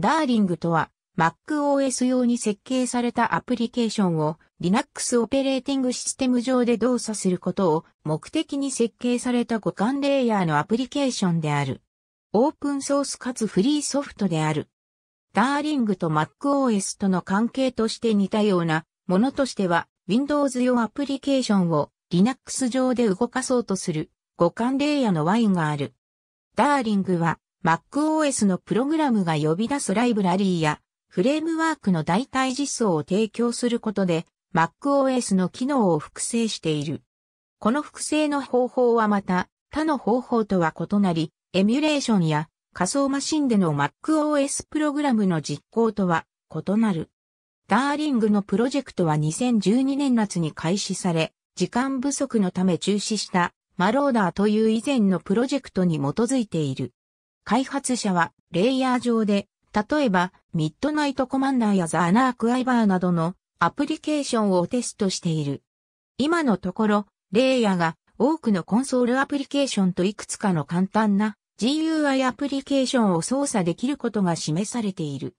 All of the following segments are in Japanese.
ダーリングとは、MacOS 用に設計されたアプリケーションを Linux オペレーティングシステム上で動作することを目的に設計された互換レイヤーのアプリケーションである。オープンソースかつフリーソフトである。ダーリングと MacOS との関係として似たようなものとしては Windows 用アプリケーションを Linux 上で動かそうとする互換レイヤーのワインがある。ダーリングは MacOS のプログラムが呼び出すライブラリーやフレームワークの代替実装を提供することで MacOS の機能を複製している。この複製の方法はまた他の方法とは異なり、エミュレーションや仮想マシンでの MacOS プログラムの実行とは異なる。ダーリングのプロジェクトは2012年夏に開始され、時間不足のため中止したマローダーという以前のプロジェクトに基づいている。開発者はレイヤー上で、例えばミッドナイトコマンダーやザ・アナーク・アイバーなどのアプリケーションをテストしている。今のところ、レイヤーが多くのコンソールアプリケーションといくつかの簡単な GUI アプリケーションを操作できることが示されている。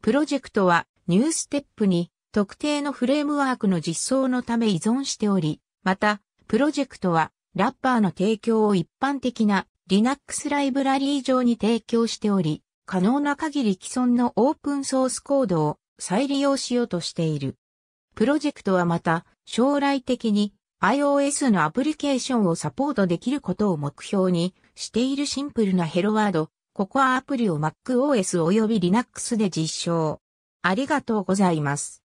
プロジェクトはニューステップに特定のフレームワークの実装のため依存しており、また、プロジェクトはラッパーの提供を一般的な Linux ライブラリー上に提供しており、可能な限り既存のオープンソースコードを再利用しようとしている。プロジェクトはまた、将来的に iOS のアプリケーションをサポートできることを目標にしているシンプルなヘロワード、ココアアプリを MacOS 及び Linux で実証。ありがとうございます。